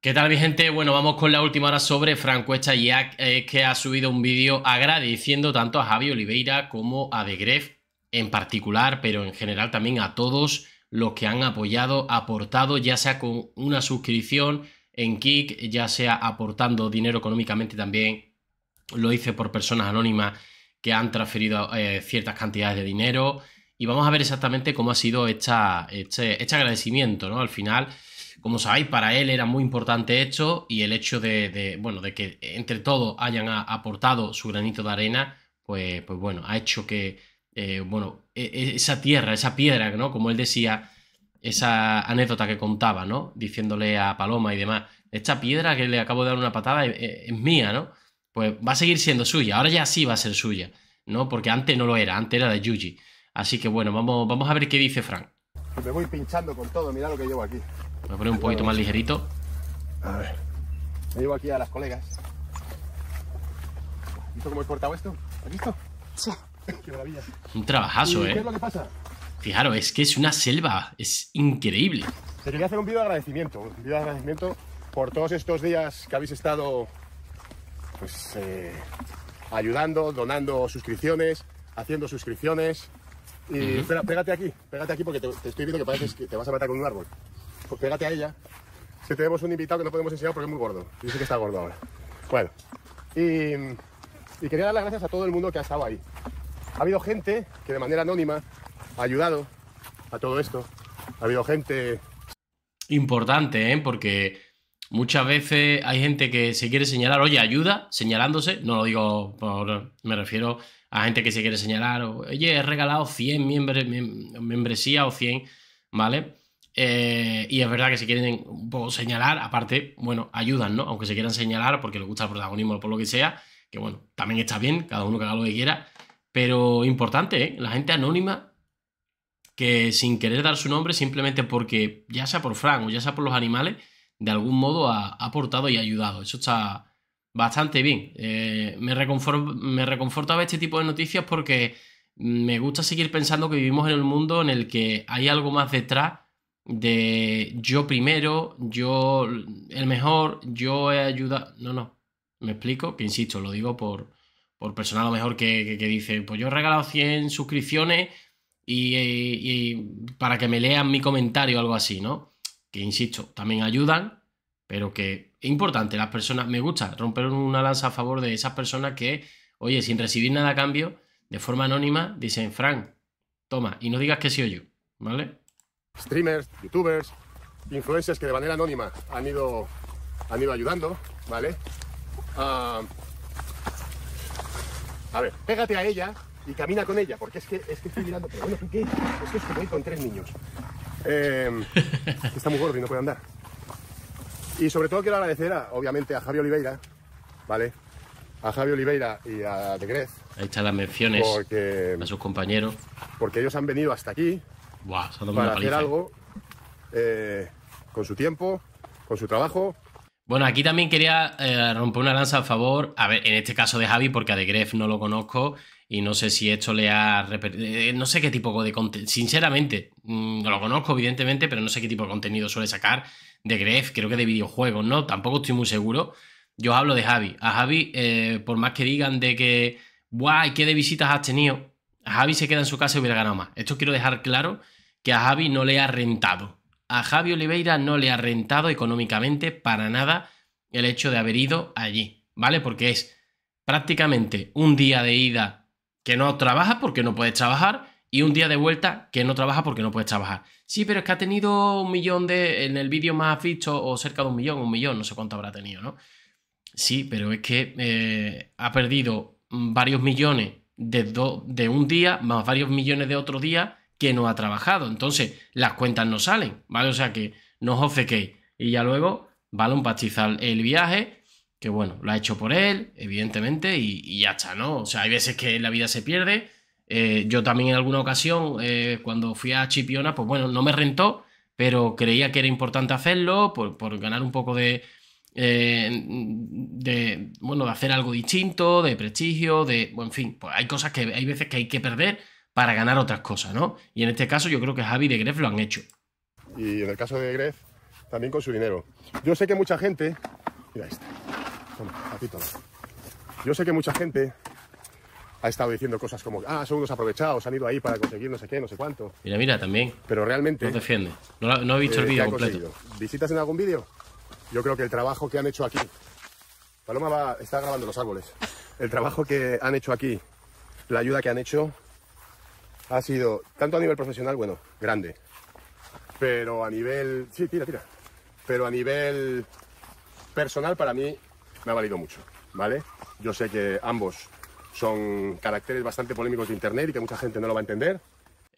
¿Qué tal mi gente? Bueno, vamos con la última hora sobre Franco Cuesta y que ha subido un vídeo agradeciendo tanto a Javi Oliveira como a Gref en particular, pero en general también a todos los que han apoyado, aportado, ya sea con una suscripción en Kik, ya sea aportando dinero económicamente también, lo hice por personas anónimas que han transferido eh, ciertas cantidades de dinero y vamos a ver exactamente cómo ha sido este, este, agradecimiento, ¿no? Al final como sabéis, para él era muy importante esto y el hecho de, bueno, de que entre todos hayan aportado su granito de arena, pues, pues bueno, ha hecho que, eh, bueno, e, e, esa tierra, esa piedra, ¿no? Como él decía, esa anécdota que contaba, ¿no? Diciéndole a Paloma y demás, esta piedra que le acabo de dar una patada eh, eh, es, mía, ¿no? Pues va a seguir siendo suya, ahora ya sí va a ser suya, ¿no? Porque antes no lo era, antes era de Yuji. Así que bueno, vamos, vamos a ver qué dice Frank. Me voy pinchando con todo, mira lo que llevo aquí. Voy a poner un poquito más ligerito. A ver. Me llevo aquí a las colegas. ¿Visto cómo he cortado esto? ¿Has visto? Qué maravilla. Un trabajazo, ¿eh? ¿Qué es lo que pasa? Fijaros, es que es una selva. Es increíble. Te quería hacer un vídeo de agradecimiento. Un vídeo de agradecimiento por todos estos días que habéis estado pues eh, ayudando, donando suscripciones, haciendo suscripciones. Y pégate aquí, pégate aquí porque te, te estoy viendo que pareces que te vas a matar con un árbol. Pues pégate a ella. Si tenemos un invitado que no podemos enseñar porque es muy gordo. Dice que está gordo ahora. Bueno, y, quería dar las gracias a todo el mundo que ha estado ahí. Ha habido gente que de manera anónima ha ayudado a todo esto. Ha habido gente... Importante, ¿eh? Porque muchas veces hay gente que se quiere señalar, oye, ayuda, señalándose, no lo digo por, me refiero a gente que se quiere señalar, oye, he regalado 100 miembros membresía o 100, ¿vale? Eh, y es verdad que se quieren un señalar, aparte, bueno, ayudan, ¿no? Aunque se quieran señalar porque les gusta el protagonismo o por lo que sea, que bueno, también está bien, cada uno que haga lo que quiera, pero importante, ¿eh? La gente anónima que sin querer dar su nombre, simplemente porque ya sea por Frank o ya sea por los animales, de algún modo ha aportado y ha ayudado. Eso está bastante bien. Eh, me, me reconforta ver este tipo de noticias porque me gusta seguir pensando que vivimos en el mundo en el que hay algo más detrás de yo primero, yo el mejor, yo he ayudado. No, no. ¿Me explico? Que insisto, lo digo por, por persona a lo mejor que, que, dice, pues yo he regalado 100 suscripciones y, para que me lean mi comentario o algo así, ¿no? Que insisto, también ayudan, pero que es importante, las personas, me gusta romper una lanza a favor de esas personas que, oye, sin recibir nada a cambio, de forma anónima, dicen, Frank, toma, y no digas que soy yo, ¿vale? streamers, youtubers, influencers que de manera anónima han ido, han ido ayudando, ¿vale? Ah, a ver, pégate a ella y camina con ella, porque es que, es que estoy mirando, pero bueno, ¿qué? es que estoy con tres niños. Em, está muy gordo y no puede andar. Y sobre todo quiero agradecer, a, obviamente, a Javi Oliveira, ¿vale? A Javi Oliveira y a DeGrez Hay Ahí las menciones a sus compañeros. Porque ellos han venido hasta aquí, para hacer algo eh, con su tiempo, con su trabajo. Bueno, aquí también quería eh, romper una lanza a favor, a ver, en este caso de Javi, porque a De Gref no lo conozco y no sé si esto le ha... Eh, no sé qué tipo de contenido, sinceramente, mm, no lo conozco evidentemente, pero no sé qué tipo de contenido suele sacar De Gref, creo que de videojuegos, ¿no? Tampoco estoy muy seguro. Yo hablo de Javi. A Javi, por más que digan de que, guay, ¿qué de visitas has tenido? Javi se queda en su casa y hubiera ganado más. Esto quiero dejar claro que a Javi no le ha rentado. A Javi Oliveira no le ha rentado económicamente para nada el hecho de haber ido allí, ¿vale? Porque es prácticamente un día de ida que no trabaja porque no puedes trabajar y un día de vuelta que no trabaja porque no puedes trabajar. Sí, pero es que ha tenido un millón de. en el vídeo más visto, o cerca de un millón, un millón, no sé cuánto habrá tenido, ¿no? Sí, pero es que eh, ha perdido varios millones de, un día más varios millones de otros días que no ha trabajado. Entonces, las cuentas no salen, ¿vale? O sea que no os ofequéis. Y ya luego vale un pastizal el viaje, que bueno, lo ha hecho por él, evidentemente, y, ya está, ¿no? O sea, hay veces que la vida se pierde. Eh, yo también en alguna ocasión, eh, cuando fui a Chipiona, pues bueno, no me rentó, pero creía que era importante hacerlo por ganar un poco de, eh, de, bueno, de hacer algo distinto, de prestigio, de, bueno, en fin, pues hay cosas que hay veces que hay que perder para ganar otras cosas, ¿no? Y en este caso yo creo que Javi y Gref lo han hecho. Y en el caso de Gref, también con su dinero. Yo sé que mucha gente... Mira este. Yo sé que mucha gente ha estado diciendo cosas como, ah, son unos aprovechados, han ido ahí para conseguir no sé qué, no sé cuánto. Mira, mira, también. Pero realmente... No defiende. No, he visto eh, el vídeo completo. ¿Visitas en algún vídeo? Yo creo que el trabajo que han hecho aquí, Paloma va, está grabando los árboles, el trabajo que han hecho aquí, la ayuda que han hecho, ha sido, tanto a nivel profesional, bueno, grande, pero a nivel, sí, tira, tira, pero a nivel personal para mí me ha valido mucho, ¿vale? Yo sé que ambos son caracteres bastante polémicos de Internet y que mucha gente no lo va a entender,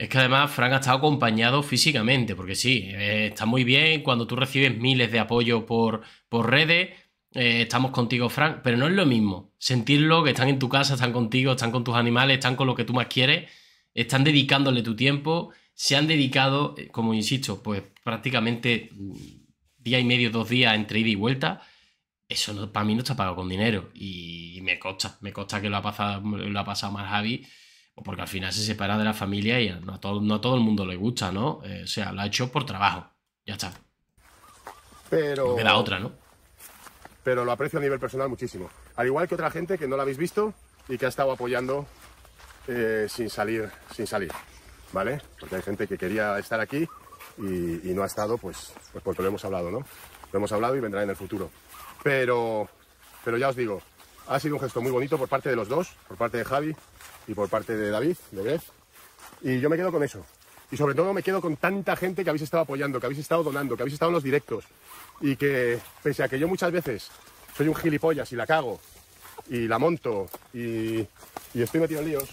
es que además Frank ha estado acompañado físicamente, porque sí, eh, está muy bien cuando tú recibes miles de apoyo por, por redes, eh, estamos contigo Frank, pero no es lo mismo sentirlo, que están en tu casa, están contigo, están con tus animales, están con lo que tú más quieres, están dedicándole tu tiempo, se han dedicado, eh, como insisto, pues prácticamente mm, día y medio, dos días entre ida y vuelta, eso para mí no está pagado con dinero y, me consta, me consta que lo ha pasado, lo ha pasado más Javi porque al final se separa de la familia y no a todo, el mundo le gusta, ¿no? Eh, o sea, lo ha hecho por trabajo. Ya está. Pero. No queda otra, ¿no? Pero lo aprecio a nivel personal muchísimo. Al igual que otra gente que no lo habéis visto y que ha estado apoyando eh, sin salir, sin salir. ¿Vale? Porque hay gente que quería estar aquí y, y no ha estado, pues, pues porque lo hemos hablado, ¿no? Lo hemos hablado y vendrá en el futuro. Pero. Pero ya os digo, ha sido un gesto muy bonito por parte de los dos, por parte de Javi y por parte de David, de ves? Y yo me quedo con eso. Y sobre todo me quedo con tanta gente que habéis estado apoyando, que habéis estado donando, que habéis estado en los directos. Y que, pese a que yo muchas veces soy un gilipollas y la cago, y la monto, y, estoy metido en líos,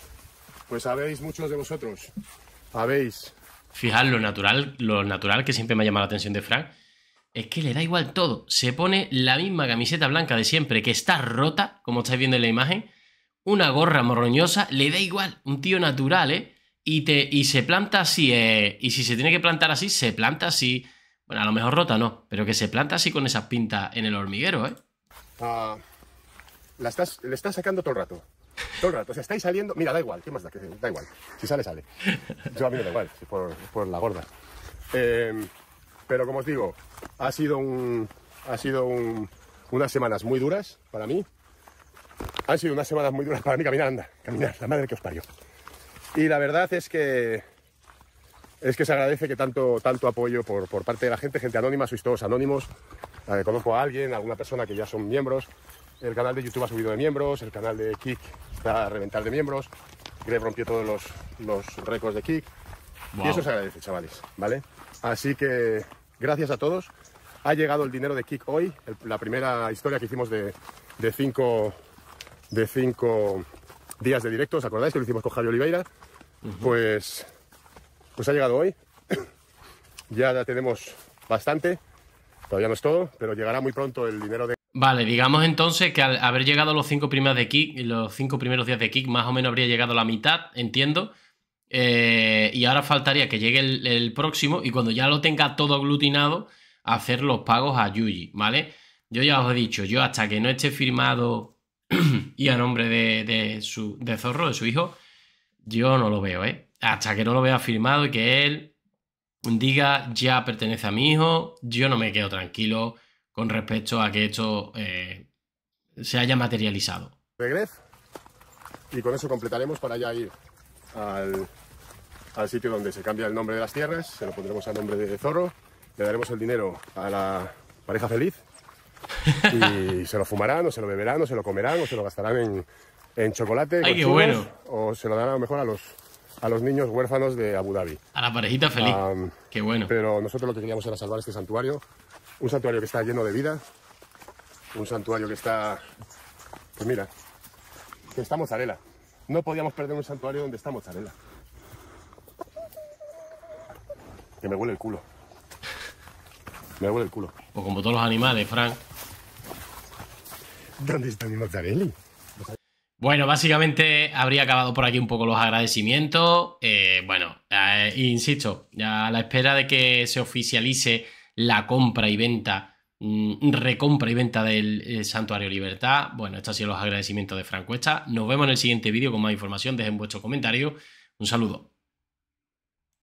pues habéis, muchos de vosotros, habéis... Fijad, lo natural, lo natural que siempre me ha llamado la atención de Frank, es que le da igual todo. Se pone la misma camiseta blanca de siempre, que está rota, como estáis viendo en la imagen, una gorra morroñosa, le da igual, un tío natural, ¿eh? Y, te, y se planta así, eh, y si se tiene que plantar así, se planta así. Bueno, a lo mejor rota no, pero que se planta así con esas pintas en el hormiguero, ¿eh? Ah, le estás sacando todo el rato. Todo el rato. O sea, estáis saliendo. Mira, da igual, ¿qué más da? da igual. Si sale, sale. Yo a mí me da igual, por, la gorda. Eh, pero como os digo, ha sido, un, ha sido un, unas semanas muy duras para mí. Han sido unas semanas muy duras para mí caminar, anda, caminar, la madre que os parió. Y la verdad es que es que se agradece que tanto, tanto apoyo por, por parte de la gente, gente anónima, sois todos anónimos. Eh, conozco a alguien, alguna persona que ya son miembros. El canal de YouTube ha subido de miembros, el canal de Kick está a reventar de miembros. Greg rompió todos los, los récords de Kick. Y eso se agradece, chavales, ¿vale? Así que Gracias a todos. Ha llegado el dinero de Kick hoy, la primera historia que hicimos de, cinco, de cinco días de directo. ¿Os acordáis que lo hicimos con Javier Oliveira? pues, pues ha llegado hoy. ya tenemos bastante. Todavía no es todo, pero llegará muy pronto el dinero de... Vale, digamos entonces que al haber llegado los cinco, primeros de kick, los cinco primeros días de kick, más o menos habría llegado la mitad, entiendo. Eh, y ahora faltaría que llegue el, próximo y cuando ya lo tenga todo aglutinado, hacer los pagos a Yuji, ¿vale? Yo ya os he dicho, yo hasta que no esté firmado y a nombre de, su, de Zorro, de su hijo, yo no lo veo, ¿eh? Hasta que no lo vea firmado y que él diga ya pertenece a mi hijo, yo no me quedo tranquilo con respecto a que esto eh, se haya materializado. Regres y con eso completaremos para allá ir al, sitio donde se cambia el nombre de las tierras, se lo pondremos a nombre de Zorro, le daremos el dinero a la pareja feliz y se lo fumarán o se lo beberán o se lo comerán o se lo gastarán en, chocolate bueno. o se lo darán a lo mejor a los, a los niños huérfanos de Abu Dhabi. A la parejita feliz. qué bueno. Pero nosotros lo que queríamos era salvar este santuario, un santuario que está lleno de vida, un santuario que está, pues mira, que está mozzarella. No podíamos perder un santuario donde está mozzarella. Que me huele el culo. Me huele el culo. Pues como todos los animales, Frank. ¿Dónde está mi mozzarella? Bueno, básicamente habría acabado por aquí un poco los agradecimientos. Eh, bueno, eh, insisto, a la espera de que se oficialice la compra y venta Mm, recompra y venta del eh, Santuario Libertad. Bueno, estos han sido los agradecimientos de Franco Nos vemos en el siguiente vídeo con más información. Dejen vuestro comentario. Un saludo.